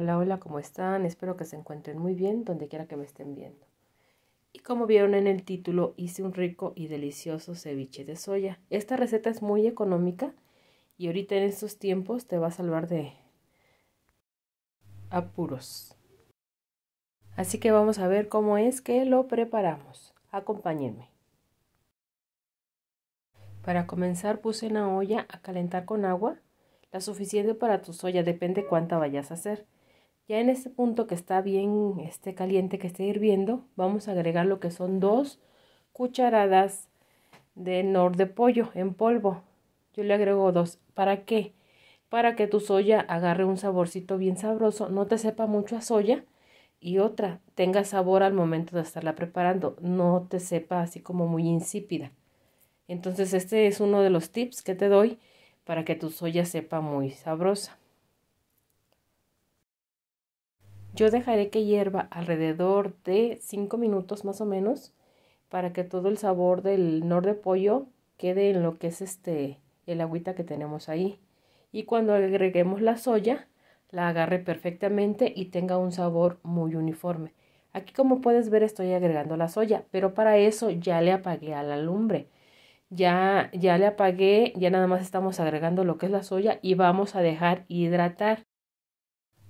Hola, hola, ¿cómo están? Espero que se encuentren muy bien donde quiera que me estén viendo. Y como vieron en el título, hice un rico y delicioso ceviche de soya. Esta receta es muy económica y ahorita en estos tiempos te va a salvar de apuros. Así que vamos a ver cómo es que lo preparamos. Acompáñenme. Para comenzar puse una olla a calentar con agua, la suficiente para tu soya, depende cuánta vayas a hacer. Ya en este punto que está bien este caliente, que esté hirviendo, vamos a agregar lo que son dos cucharadas de nor de pollo en polvo. Yo le agrego dos. ¿Para qué? Para que tu soya agarre un saborcito bien sabroso, no te sepa mucho a soya y otra, tenga sabor al momento de estarla preparando, no te sepa así como muy insípida. Entonces este es uno de los tips que te doy para que tu soya sepa muy sabrosa. Yo dejaré que hierva alrededor de 5 minutos más o menos para que todo el sabor del nor de pollo quede en lo que es este el agüita que tenemos ahí. Y cuando agreguemos la soya, la agarre perfectamente y tenga un sabor muy uniforme. Aquí como puedes ver estoy agregando la soya, pero para eso ya le apagué a la lumbre. Ya, ya le apagué, ya nada más estamos agregando lo que es la soya y vamos a dejar hidratar.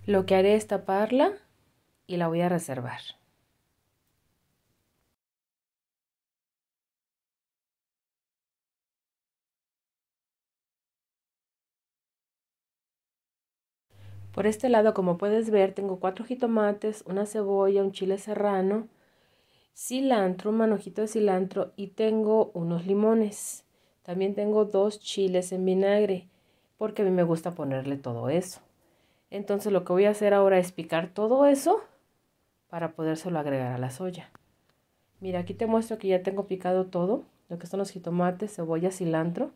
Lo que haré es taparla y la voy a reservar. Por este lado, como puedes ver, tengo cuatro jitomates, una cebolla, un chile serrano, cilantro, un manojito de cilantro y tengo unos limones. También tengo dos chiles en vinagre porque a mí me gusta ponerle todo eso. Entonces lo que voy a hacer ahora es picar todo eso para solo agregar a la soya. Mira, aquí te muestro que ya tengo picado todo, lo que son los jitomates, cebolla, cilantro.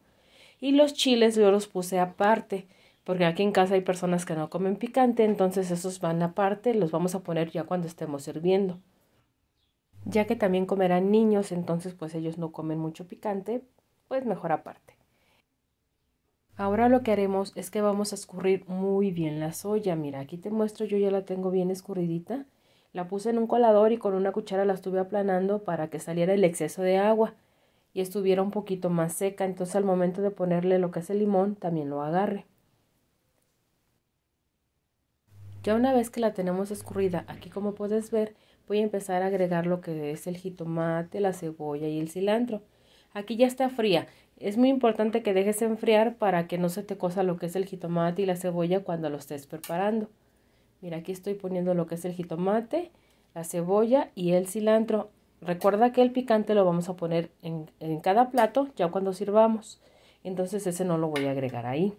Y los chiles yo los puse aparte, porque aquí en casa hay personas que no comen picante, entonces esos van aparte, los vamos a poner ya cuando estemos sirviendo. Ya que también comerán niños, entonces pues ellos no comen mucho picante, pues mejor aparte. Ahora lo que haremos es que vamos a escurrir muy bien la soya. Mira, aquí te muestro, yo ya la tengo bien escurridita. La puse en un colador y con una cuchara la estuve aplanando para que saliera el exceso de agua y estuviera un poquito más seca. Entonces al momento de ponerle lo que es el limón, también lo agarre. Ya una vez que la tenemos escurrida, aquí como puedes ver, voy a empezar a agregar lo que es el jitomate, la cebolla y el cilantro. Aquí ya está fría. Es muy importante que dejes enfriar para que no se te cosa lo que es el jitomate y la cebolla cuando lo estés preparando. Mira, aquí estoy poniendo lo que es el jitomate, la cebolla y el cilantro. Recuerda que el picante lo vamos a poner en, cada plato ya cuando sirvamos. Entonces ese no lo voy a agregar ahí.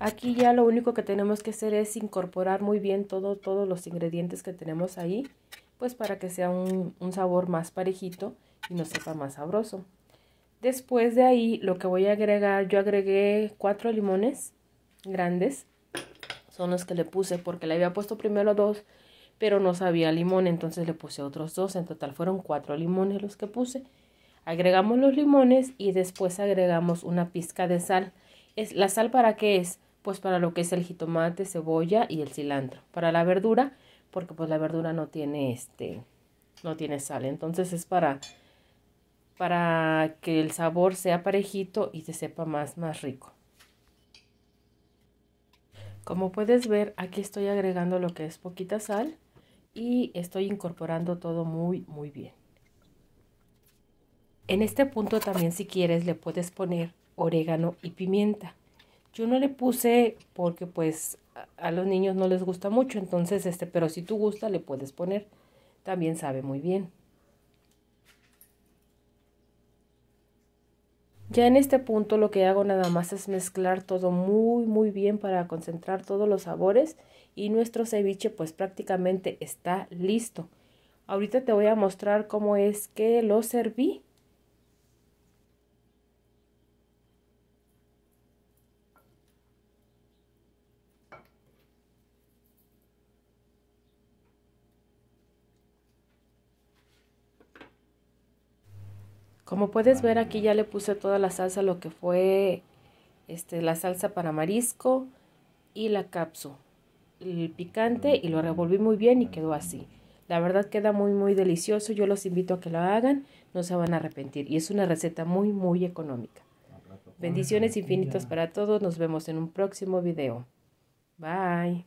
Aquí ya lo único que tenemos que hacer es incorporar muy bien todo, todos los ingredientes que tenemos ahí, pues para que sea un sabor más parejito y no sepa más sabroso. Después de ahí lo que voy a agregar, yo agregué cuatro limones grandes, son los que le puse porque le había puesto primero dos, pero no sabía limón, entonces le puse otros dos, en total fueron cuatro limones los que puse. Agregamos los limones y después agregamos una pizca de sal. ¿Es, ¿La sal para qué es? Pues para lo que es el jitomate, cebolla y el cilantro. Para la verdura, porque pues la verdura no tiene este, no tiene sal, entonces es para para que el sabor sea parejito y se sepa más, más rico. Como puedes ver, aquí estoy agregando lo que es poquita sal y estoy incorporando todo muy, muy bien. En este punto también si quieres le puedes poner orégano y pimienta. Yo no le puse porque pues a los niños no les gusta mucho, entonces este, pero si tú gusta le puedes poner. También sabe muy bien. Ya en este punto lo que hago nada más es mezclar todo muy muy bien para concentrar todos los sabores y nuestro ceviche pues prácticamente está listo. Ahorita te voy a mostrar cómo es que lo serví. Como puedes ver aquí ya le puse toda la salsa, lo que fue este, la salsa para marisco y la capso, el picante y lo revolví muy bien y quedó así. La verdad queda muy muy delicioso, yo los invito a que lo hagan, no se van a arrepentir y es una receta muy muy económica. Bendiciones infinitas para todos, nos vemos en un próximo video. Bye.